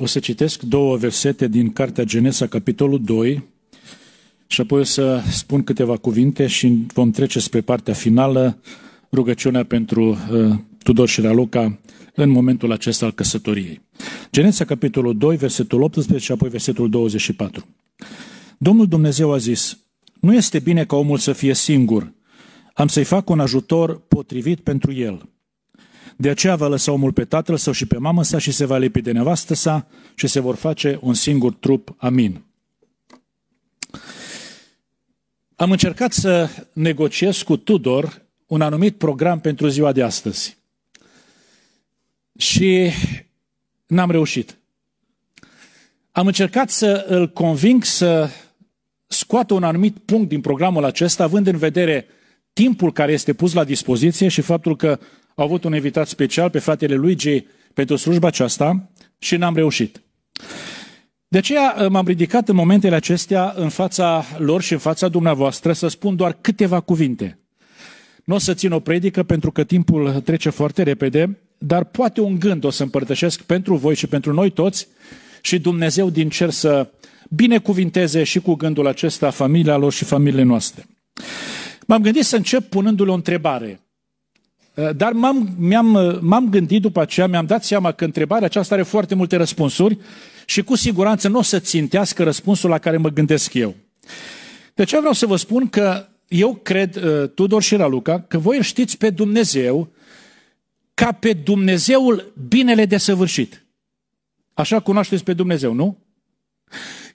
O să citesc două versete din Cartea Genesa, capitolul 2, și apoi o să spun câteva cuvinte și vom trece spre partea finală, rugăciunea pentru uh, Tudor și Raluca în momentul acesta al căsătoriei. Genesa, capitolul 2, versetul 18 și apoi versetul 24. Domnul Dumnezeu a zis, nu este bine ca omul să fie singur, am să-i fac un ajutor potrivit pentru el. De aceea va lăsa omul pe tatăl său și pe mamă sa și se va lipi de nevastă sa și se vor face un singur trup. Amin. Am încercat să negociez cu Tudor un anumit program pentru ziua de astăzi. Și n-am reușit. Am încercat să îl conving să scoată un anumit punct din programul acesta, având în vedere timpul care este pus la dispoziție și faptul că au avut un invitat special pe fratele Luigi pentru slujba aceasta și n-am reușit. De aceea uh, m-am ridicat în momentele acestea în fața lor și în fața dumneavoastră să spun doar câteva cuvinte. Nu o să țin o predică pentru că timpul trece foarte repede, dar poate un gând o să împărtășesc pentru voi și pentru noi toți și Dumnezeu din cer să binecuvinteze și cu gândul acesta familia lor și familiile noastre. M-am gândit să încep punându-le o întrebare. Eh, dar m-am, mi-am, eh, m-am gândit după aceea, mi-am dat seama că întrebarea aceasta are foarte multe răspunsuri și cu siguranță nu o să țintească răspunsul la care mă gândesc eu. De ce vreau să vă spun că eu cred, eh, Tudor și Raluca, că voi știți pe Dumnezeu ca pe Dumnezeul binele de săvârșit. Așa cunoașteți pe Dumnezeu, nu?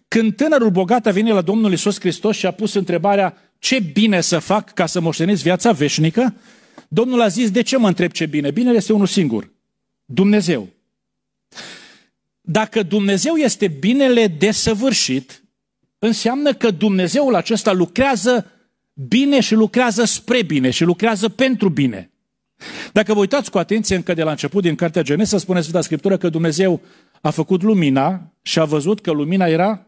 Când tânărul bogat a venit la Domnul Isus Hristos și a pus întrebarea ce bine să fac ca să moștenesc viața veșnică, Domnul a zis, de ce mă întreb ce bine? Binele este unul singur, Dumnezeu. Dacă Dumnezeu este binele desăvârșit, înseamnă că Dumnezeul acesta lucrează bine și lucrează spre bine și lucrează pentru bine. Dacă vă uitați cu atenție încă de la început din Cartea Genesă, spune Sfânta Scriptură că Dumnezeu a făcut lumina și a văzut că lumina era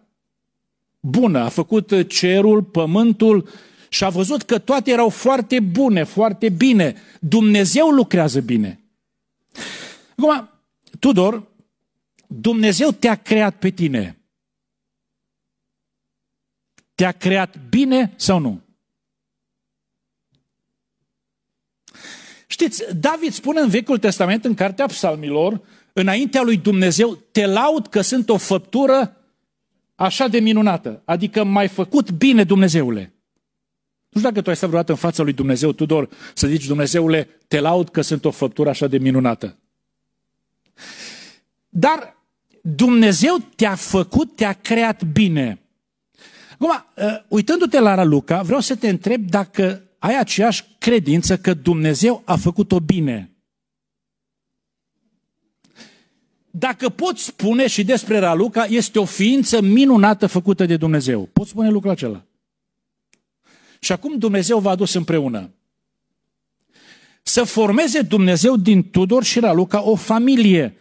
bună. A făcut cerul, pământul și a văzut că toate erau foarte bune, foarte bine. Dumnezeu lucrează bine. Acum, Tudor, Dumnezeu te-a creat pe tine. Te-a creat bine sau nu? Știți, David spune în Vechiul Testament, în Cartea Psalmilor, înaintea lui Dumnezeu, te laud că sunt o făptură așa de minunată. Adică m-ai făcut bine, Dumnezeule. Nu știu dacă tu ai stat vreodată în fața lui Dumnezeu, Tudor, să zici, Dumnezeule, te laud că sunt o făptură așa de minunată. Dar Dumnezeu te-a făcut, te-a creat bine. Acum, ă, uitându-te la Raluca, vreau să te întreb dacă ai aceeași credință că Dumnezeu a făcut-o bine. Dacă poți spune și despre Raluca, este o ființă minunată făcută de Dumnezeu. Poți spune lucrul acela. Și acum Dumnezeu v-a adus împreună. Să formeze Dumnezeu din Tudor și Raluca o familie.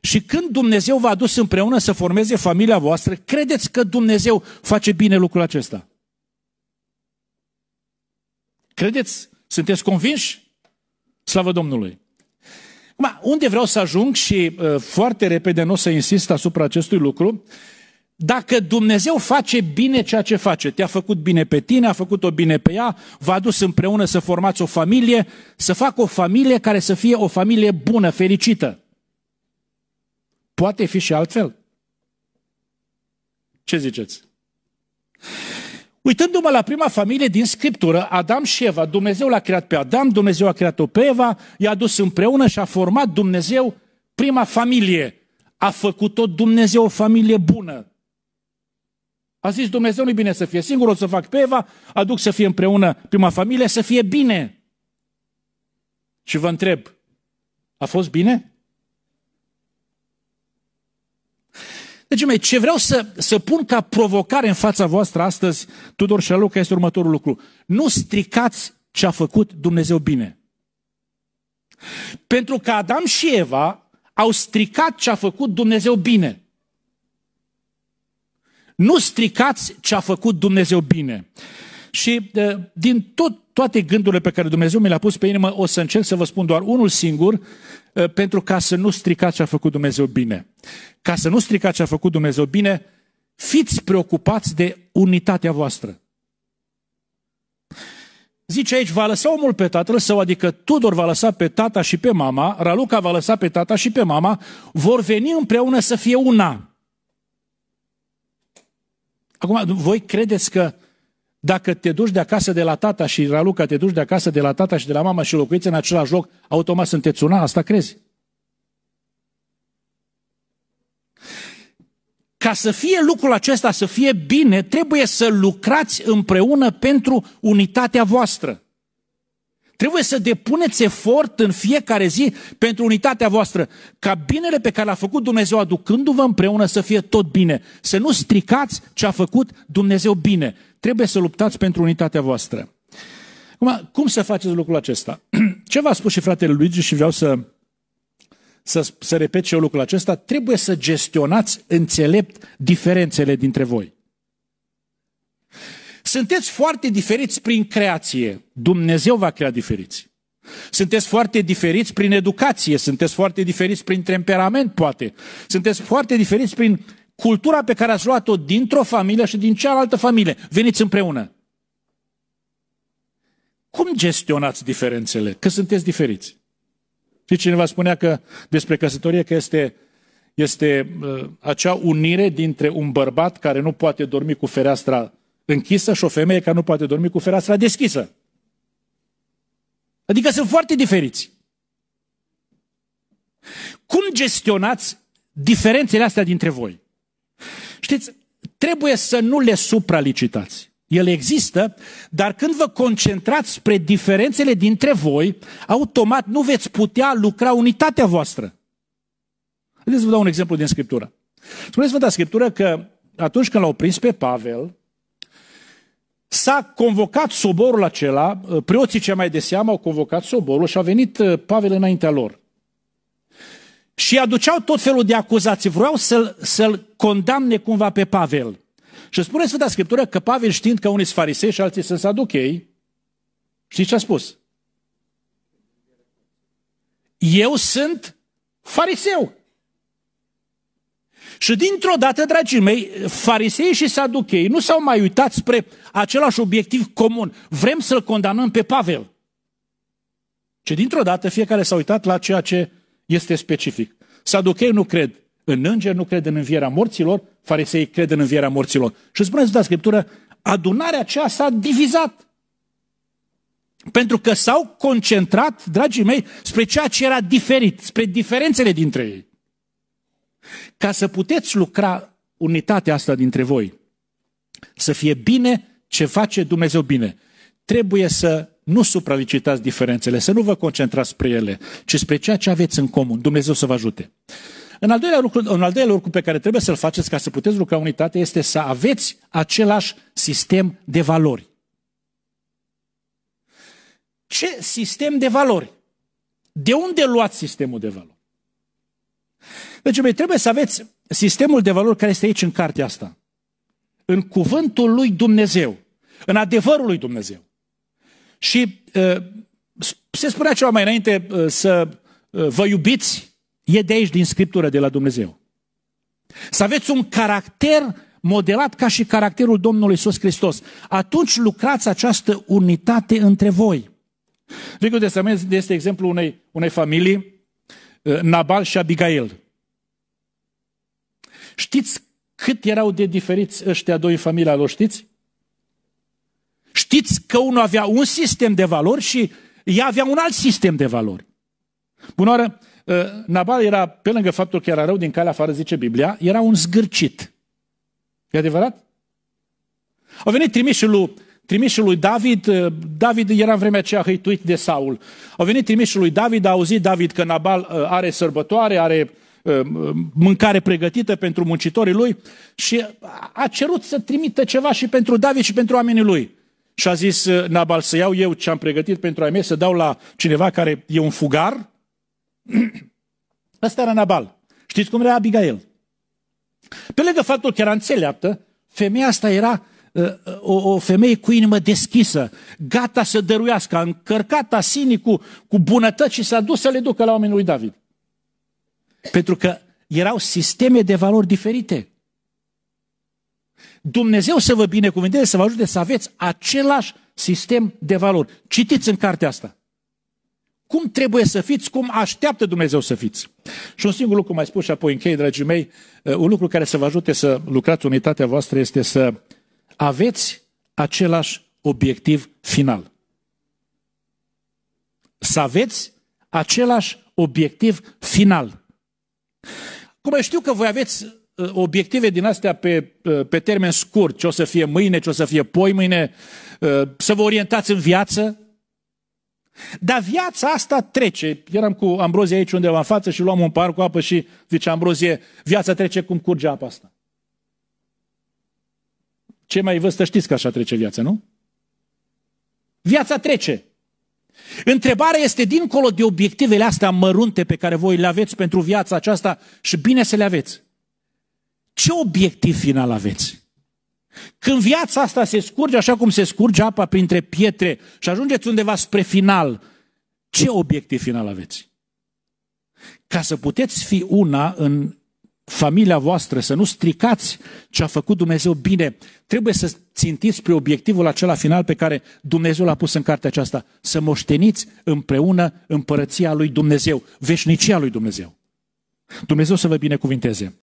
Și când Dumnezeu v-a adus împreună să formeze familia voastră, credeți că Dumnezeu face bine lucrul acesta. Credeți? Sunteți convinși? Slavă Domnului! Acum, unde vreau să ajung și uh, foarte repede nu o să insist asupra acestui lucru, uh, dacă Dumnezeu face bine ceea ce face, te-a făcut bine pe tine, a făcut-o bine pe ea, v-a dus împreună să formați o familie, să facă o familie care să fie o familie bună, fericită. Poate fi și altfel. Ce ziceți? Uitându-mă la prima familie din Scriptură, Adam și Eva, Dumnezeu l-a creat pe Adam, Dumnezeu a creat-o pe Eva, i-a dus împreună și a format Dumnezeu prima familie. A făcut-o Dumnezeu o familie bună, a zis Dumnezeu nu bine să fie singur, o să fac pe Eva, aduc să fie împreună prima familie, să fie bine. Și vă întreb, a fost bine? Deci, mei, ce vreau să, să pun ca provocare în fața voastră astăzi, Tudor și Aluca, este următorul lucru. Nu stricați ce a făcut Dumnezeu bine. Pentru că Adam și Eva au stricat ce a făcut Dumnezeu bine. Nu stricați ce a făcut Dumnezeu bine. Și din tot, toate gândurile pe care Dumnezeu mi le-a pus pe inimă, o să încerc să vă spun doar unul singur, eh, pentru ca să nu stricați ce a făcut Dumnezeu bine. Ca să nu stricați ce a făcut Dumnezeu bine, fiți preocupați de unitatea voastră. Zice aici, va lăsa omul pe tatăl său, adică Tudor va lăsa pe tata și pe mama, Raluca va lăsa pe tata și pe mama, vor veni împreună să fie una. Acum, voi credeți că dacă te duci de acasă de la tata și Raluca, te duci de acasă de la tata și de la mama și locuiți în același loc, automat sunteți una? Asta crezi? Ca să fie lucrul acesta, să fie bine, trebuie să lucrați împreună pentru unitatea voastră. Trebuie să depuneți efort în fiecare zi pentru unitatea voastră, ca binele pe care l-a făcut Dumnezeu aducându-vă împreună să fie tot bine. Să nu stricați ce a făcut Dumnezeu bine. Trebuie să luptați pentru unitatea voastră. Acum, cum să faceți lucrul acesta? Ce v-a spus și fratele Luigi și vreau să, să, să repet și eu lucrul acesta, trebuie să gestionați înțelept diferențele dintre voi. Sunteți foarte diferiți prin creație. Dumnezeu va crea diferiți. Sunteți foarte diferiți prin educație, sunteți foarte diferiți prin temperament, poate. Sunteți foarte diferiți prin cultura pe care ați luat-o dintr-o familie și din cealaltă familie. Veniți împreună. Cum gestionați diferențele? Că sunteți diferiți. Și cineva spunea că despre căsătorie că este, este uh, acea unire dintre un bărbat care nu poate dormi cu fereastra închisă și o femeie care nu poate dormi cu fereastra deschisă. Adică sunt foarte diferiți. Cum gestionați diferențele astea dintre voi? Știți, trebuie să nu le supralicitați. Ele există, dar când vă concentrați spre diferențele dintre voi, automat nu veți putea lucra unitatea voastră. Haideți să vă dau un exemplu din Scriptură. Spuneți Sfânta da, Scriptură că atunci când l-au prins pe Pavel, s-a convocat soborul acela, ă, preoții cei mai de seamă au convocat soborul și a venit ă, Pavel înaintea lor. Și aduceau tot felul de acuzații, vreau să-l, să condamne cumva pe Pavel. Și spune Sfânta Scriptură că Pavel știind că unii sunt farisei și alții sunt saduchei, știți ce a spus? Eu sunt fariseu. Și dintr-o dată, dragii mei, farisei și saduchei nu s-au mai uitat spre același obiectiv comun. Vrem să-l condamnăm pe Pavel. Și dintr-o dată fiecare s-a uitat la ceea ce este specific. Saduchei nu cred în îngeri, nu cred în învierea morților, farisei cred în învierea morților. Și spune Sfânta Scriptură, adunarea aceea s-a divizat. Pentru că s-au concentrat, dragii mei, spre ceea ce era diferit, spre diferențele dintre ei. Ca să puteți lucra unitatea asta dintre voi, să fie bine ce face Dumnezeu bine, trebuie să nu supralicitați diferențele, să nu vă concentrați spre ele, ci spre ceea ce aveți în comun. Dumnezeu să vă ajute. În al doilea lucru, în al doilea lucru pe care trebuie să-l faceți ca să puteți lucra unitate este să aveți același sistem de valori. Ce sistem de valori? De unde luați sistemul de valori? Deci, mei, trebuie să aveți sistemul de valori care este aici în cartea asta. În cuvântul lui Dumnezeu. În adevărul lui Dumnezeu. Și se spunea ceva mai înainte să vă iubiți, e de aici din Scriptură, de la Dumnezeu. Să aveți un caracter modelat ca și caracterul Domnului Iisus Hristos. Atunci lucrați această unitate între voi. Vechiul Testament este exemplu unei, unei familii, Nabal și Abigail. Știți cât erau de diferiți ăștia doi în familia lor, știți? Știți că unul avea un sistem de valori și ea avea un alt sistem de valori. Bună oară, ă, Nabal era, pe lângă faptul că era rău din calea afară, zice Biblia, era un zgârcit. E adevărat? Au venit trimișul lui, trimișul lui David, ă, David era în vremea aceea hăituit de Saul. Au venit trimișul lui David, a auzit David că Nabal ă, are sărbătoare, are Uh, uh, mâncare pregătită pentru muncitorii lui și a cerut să trimită ceva și pentru David și pentru oamenii lui. Și a zis uh, Nabal să iau eu ce am pregătit pentru ai mei, să dau la cineva care e un fugar. Asta era Nabal. Știți cum era Abigail? Pe lângă faptul că era înțeleaptă, femeia asta era o, o femeie cu inimă deschisă, gata să dăruiască, a încărcat asinii cu, cu bunătăți și s-a dus să le ducă la oamenii lui David. Pentru că erau sisteme de valori diferite. Dumnezeu să vă binecuvânteze, să vă ajute să aveți același sistem de valori. Citiți în cartea asta. Cum trebuie să fiți, cum așteaptă Dumnezeu să fiți. Și un singur lucru mai spus și apoi închei, dragii mei, uh, un lucru care să vă ajute să lucrați unitatea voastră este să aveți același obiectiv final. Să aveți același obiectiv final. Cum știu că voi aveți uh, obiective din astea pe, uh, pe termen scurt, ce o să fie mâine, ce o să fie poi mâine, uh, să vă orientați în viață. Dar viața asta trece. Eram cu Ambrozie aici undeva în față și luam un par cu apă și zice Ambrozie, viața trece cum curge apa asta. Ce mai vă știți că așa trece viața, nu? Viața trece. Întrebarea este dincolo de obiectivele astea mărunte pe care voi le aveți pentru viața aceasta și bine să le aveți. Ce obiectiv final aveți? Când viața asta se scurge așa cum se scurge apa printre pietre și ajungeți undeva spre final, ce obiectiv final aveți? Ca să puteți fi una în familia voastră, să nu stricați ce a făcut Dumnezeu bine. Trebuie să țintiți spre obiectivul acela final pe care Dumnezeu l-a pus în cartea aceasta. Să moșteniți împreună împărăția lui Dumnezeu, veșnicia lui Dumnezeu. Dumnezeu să vă binecuvinteze.